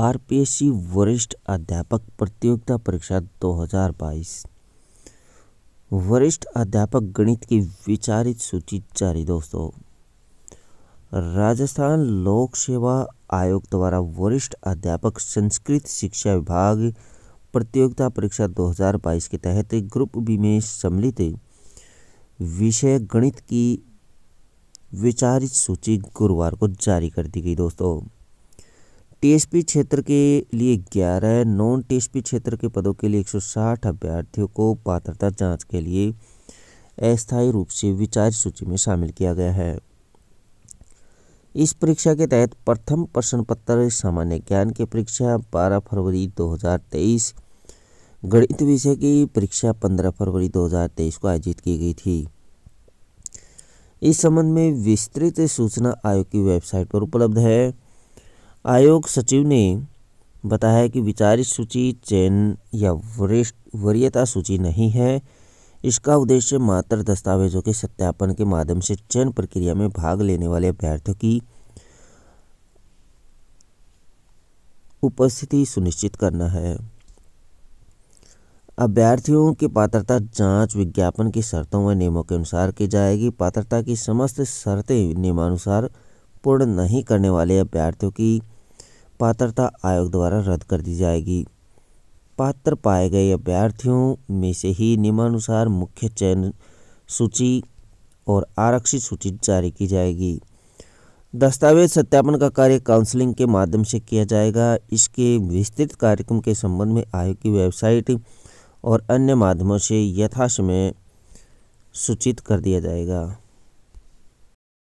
are वरिष्ठ अध्यापक प्रतियोगिता परीक्षा 2022 वरिष्ठ अध्यापक गणित की विचारित सूची जारी दोस्तों राजस्थान लोक सेवा आयोग द्वारा वरिष्ठ अध्यापक संस्कृत शिक्षा विभाग प्रतियोगिता परीक्षा 2022 के तहत ग्रुप बी में सम्मिलित विषय गणित की विचारित सूची गुरुवार को जारी कर दी गई दोस्तों टीएसपी क्षेत्र के लिए 11 नॉन टीएसपी क्षेत्र के पदों के लिए 160 अभ्यर्थियों को पात्रता जांच के लिए अस्थायी रूप से विचार सूची में शामिल किया गया है इस परीक्षा के तहत प्रथम प्रश्न पत्र सामान्य ज्ञान की परीक्षा 12 फरवरी 2023 गणित विषय की परीक्षा 15 फरवरी 2023 को आयोजित की गई थी इस संबंध में विस्तृत सूचना आयोग की वेबसाइट पर उपलब्ध है आयोग सचिव ने बताया कि विचारित सूची चयन या वरिष्ठ वरीयता सूची नहीं है इसका उद्देश्य मात्र दस्तावेजों के सत्यापन के माध्यम से चयन प्रक्रिया में भाग लेने वाले अभ्यर्थियों की उपस्थिति सुनिश्चित करना है अभ्यर्थियों की पात्रता जांच विज्ञापन की शर्तों व नियमों के अनुसार की जाएगी पात्रता की समस्त शर्तें नियमानुसार पूर्ण नहीं करने वाले अभ्यर्थियों की पात्रता आयोग द्वारा रद्द कर दी जाएगी पात्र पाए गए अभ्यर्थियों में से ही नियमानुसार मुख्य चयन सूची और आरक्षित सूची जारी की जाएगी दस्तावेज सत्यापन का कार्य काउंसलिंग के माध्यम से किया जाएगा इसके विस्तृत कार्यक्रम के संबंध में आयोग की वेबसाइट और अन्य माध्यमों से यथासमय सूचित कर दिया जाएगा